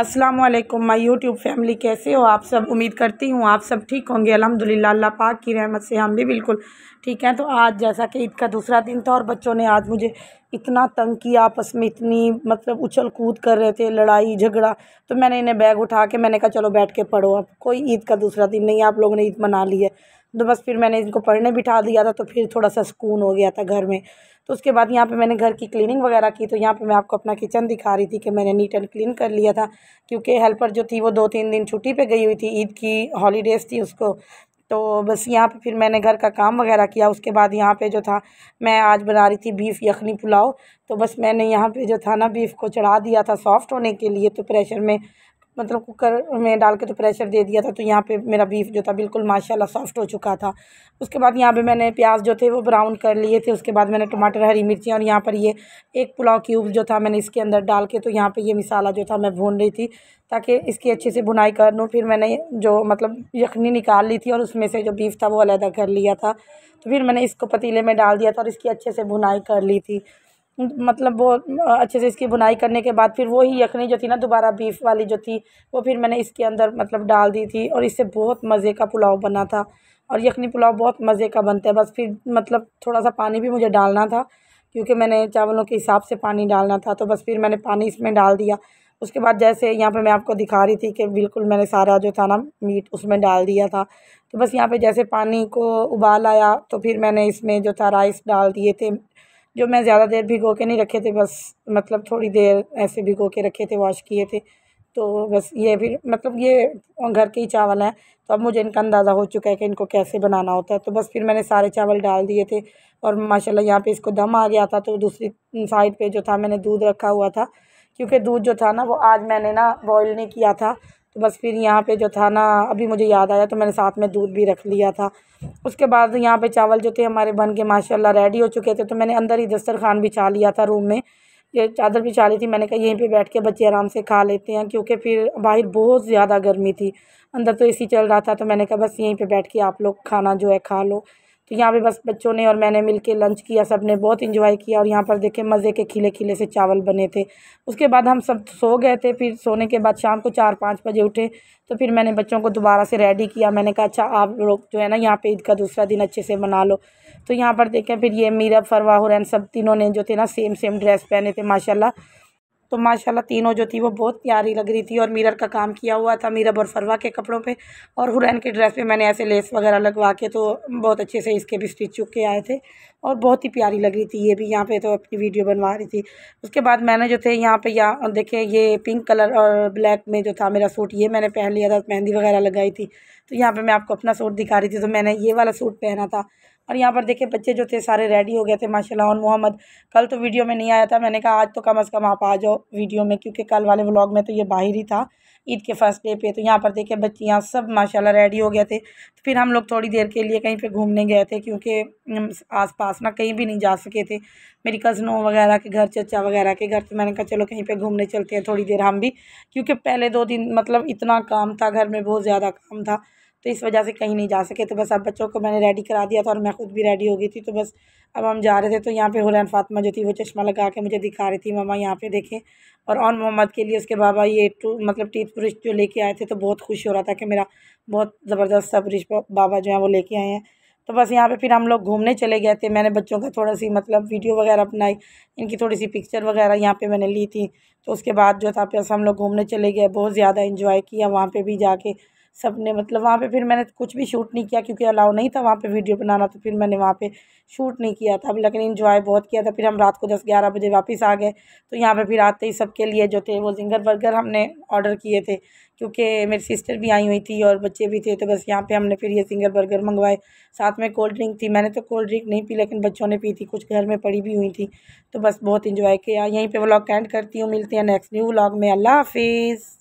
अस्सलाम वालेकुम my YouTube family कैसे हो आप सब उम्मीद करती हूँ आप सब ठीक होंगे अल्हम्दुलिल्लाह अल्लाह पाक की रहमत से हम भी बिल्कुल ठीक हैं तो आज जैसा कि ईद का दूसरा दिन था और बच्चों ने आज मुझे इतना तंग किया आपस में इतनी मतलब उछल कूद कर रहे थे लड़ाई झगड़ा तो मैंने इन्हें बैग उठा के मैंने कहा चलो बैठ के पढ़ो अब कोई ईद का दूसरा दिन नहीं आप लोगों ने ईद मना ली है तो बस फिर मैंने इनको पढ़ने बिठा दिया था तो फिर थोड़ा सा सुकून हो गया था घर में तो उसके बाद यहाँ पे मैंने घर की क्लीनिंग वगैरह की तो यहाँ पे मैं आपको अपना किचन दिखा रही थी कि मैंने नीट एंड क्लीन कर लिया था क्योंकि हेल्पर जो थी वो दो तीन दिन छुट्टी पे गई हुई थी ईद की हॉलीडेज़ थी उसको तो बस यहाँ पे फिर मैंने घर का काम वगैरह किया उसके बाद यहाँ पे जो था मैं आज बना रही थी बीफ़ यखनी पुलाव तो बस मैंने यहाँ पे जो था ना बीफ़ को चढ़ा दिया था सॉफ़्ट होने के लिए तो प्रेशर में मतलब कुकर में डाल के तो प्रेशर दे दिया था तो यहाँ पे मेरा बीफ जो था बिल्कुल माशाल्लाह सॉफ्ट हो चुका था उसके बाद यहाँ पे मैंने प्याज जो थे वो ब्राउन कर लिए थे उसके बाद मैंने टमाटर हरी मिर्ची और यहाँ पर ये एक पुलाव क्यूब जो था मैंने इसके अंदर डाल के तो यहाँ पर ये मिसाला जो था मैं भून रही थी ताकि इसकी अच्छे से बुनाई कर लूँ फिर मैंने जो मतलब यखनी निकाल ली थी और उसमें से जो बीफ था वो अलहदा कर लिया था तो फिर मैंने इसको पतीले में डाल दिया था और इसकी अच्छे से बुनाई कर ली थी मतलब वो अच्छे से इसकी बुनाई करने के बाद फिर वही यखनी जो थी ना दोबारा बीफ वाली जो थी वो फिर मैंने इसके अंदर मतलब डाल दी थी और इससे बहुत मज़े का पुलाव बना था और यखनी पुलाव बहुत मज़े का बनता है बस फिर मतलब थोड़ा सा पानी भी मुझे डालना था क्योंकि मैंने चावलों के हिसाब से पानी डालना था तो बस फिर मैंने पानी इसमें डाल दिया उसके बाद जैसे यहाँ पे मैं आपको दिखा रही थी कि बिल्कुल मैंने सारा जो था ना मीट उसमें डाल दिया था तो बस यहाँ पे जैसे पानी को उबाल आया तो फिर मैंने इसमें जो था राइस डाल दिए थे जो मैं ज़्यादा देर भिगो के नहीं रखे थे बस मतलब थोड़ी देर ऐसे भिगो के रखे थे वॉश किए थे तो बस ये भी मतलब ये घर के ही चावल हैं तो अब मुझे इनका अंदाज़ा हो चुका है कि इनको कैसे बनाना होता है तो बस फिर मैंने सारे चावल डाल दिए थे और माशाल्लाह यहाँ पे इसको दम आ गया था तो दूसरी साइड पे जो था मैंने दूध रखा हुआ था क्योंकि दूध जो था ना वो आज मैंने ना बॉयल नहीं किया था तो बस फिर यहाँ पे जो था ना अभी मुझे याद आया तो मैंने साथ में दूध भी रख लिया था उसके बाद यहाँ पे चावल जो थे हमारे बन के माशाल्लाह रेडी हो चुके थे तो मैंने अंदर ही दस्तरखान बिछा लिया था रूम में ये चादर बिछा ली थी मैंने कहा यहीं पे बैठ के बच्चे आराम से खा लेते हैं क्योंकि फिर बाहर बहुत ज़्यादा गर्मी थी अंदर तो ए चल रहा था तो मैंने कहा बस यहीं पर बैठ के आप लोग खाना जो है खा लो तो यहाँ पे बस बच्चों ने और मैंने मिलके लंच किया सब ने बहुत इन्जॉय किया और यहाँ पर देखे मज़े के खिले खिले से चावल बने थे उसके बाद हम सब सो गए थे फिर सोने के बाद शाम को चार पाँच बजे उठे तो फिर मैंने बच्चों को दोबारा से रेडी किया मैंने कहा अच्छा आप लोग जो है ना यहाँ पे ईद का दूसरा दिन अच्छे से मना लो तो यहाँ पर देखें फिर ये मीरा फरवा हुरैन सब तीनों ने जो थे ना सेम सेम ड्रेस पहने थे माशाला तो माशाल्लाह तीनों जो थी वो बहुत प्यारी लग रही थी और मिरर का काम किया हुआ था मीरब और फरवा के कपड़ों पे और हुरैन के ड्रेस पे मैंने ऐसे लेस वगैरह लगवा के तो बहुत अच्छे से इसके भी स्टिच चुक के आए थे और बहुत ही प्यारी लग रही थी ये भी यहाँ पे तो अपनी वीडियो बनवा रही थी उसके बाद मैंने जो थे यहाँ पे या देखे ये पिंक कलर और ब्लैक में जो था मेरा सूट ये मैंने पहन लिया था मेहंदी वगैरह लगाई थी तो यहाँ पर मैं आपको अपना सूट दिखा रही थी तो मैंने ये वाला सूट पहना था और यहाँ पर देखे बच्चे जो थे सारे रेडी हो गए थे माशा और मोहम्मद कल तो वीडियो में नहीं आया था मैंने कहा आज तो कम अज़ कम आप आ जाओ वीडियो में क्योंकि कल वाले ब्लॉग में तो ये बाहर ही था ईद के फर्स्ट डे पे तो यहाँ पर देखे बच्चियाँ सब माशाल्लाह रेडी हो गए थे तो फिर हम लोग थोड़ी देर के लिए कहीं पे घूमने गए थे क्योंकि आस पास ना कहीं भी नहीं जा सके थे मेरी कज़नों वगैरह के घर चचा वगैरह के घर तो मैंने कहा चलो कहीं पर घूमने चलते हैं थोड़ी देर हम भी क्योंकि पहले दो दिन मतलब इतना काम था घर में बहुत ज़्यादा काम था तो इस वजह से कहीं नहीं जा सके तो बस अब बच्चों को मैंने रेडी करा दिया था और मैं ख़ुद भी रेडी हो गई थी तो बस अब हम जा रहे थे तो यहाँ पे हुरैन फातिमा जो थी वो चश्मा लगा के मुझे दिखा रही थी मामा यहाँ पे देखें और ऑन मोहम्मद के लिए उसके बाबा ये टू मतलब टीथ ब्रश जो लेके आए थे तो बहुत खुश हो रहा था कि मेरा बहुत ज़बरदस्त सा ब्रश बाबा जो है वो लेके आए हैं तो बस यहाँ पे फिर हम लोग घूमने चले गए थे मैंने बच्चों का थोड़ा सी मतलब वीडियो वगैरह अपनाई इनकी थोड़ी सी पिक्चर वगैरह यहाँ पे मैंने ली थी तो उसके बाद जो था बस हम लोग घूमने चले गए बहुत ज़्यादा इन्जॉय किया वहाँ पर भी जाके सब ने मतलब वहाँ पे फिर मैंने कुछ भी शूट नहीं किया क्योंकि अलाउ नहीं था वहाँ पे वीडियो बनाना तो फिर मैंने वहाँ पे शूट नहीं किया था लेकिन इन्जॉय बहुत किया था फिर हम रात को दस ग्यारह बजे वापस आ गए तो यहाँ पे फिर आते ही सबके लिए जो थे वो जिंगर बर्गर हमने ऑर्डर किए थे क्योंकि मेरी सिस्टर भी आई हुई थी और बच्चे भी थे तो बस यहाँ पर हमने फिर ये जिंगर बर्गर मंगवाए साथ में कोल्ड ड्रिंक थी मैंने तो कोल्ड ड्रिंक नहीं पी लेकिन बच्चों ने पी थी कुछ घर में पड़ी भी हुई थी तो बस बहुत इन्जॉय किया यहीं पर व्लॉग एंड करती हूँ मिलते हैं नेक्स्ट न्यू व्लॉग में अल्लाह हाफिज़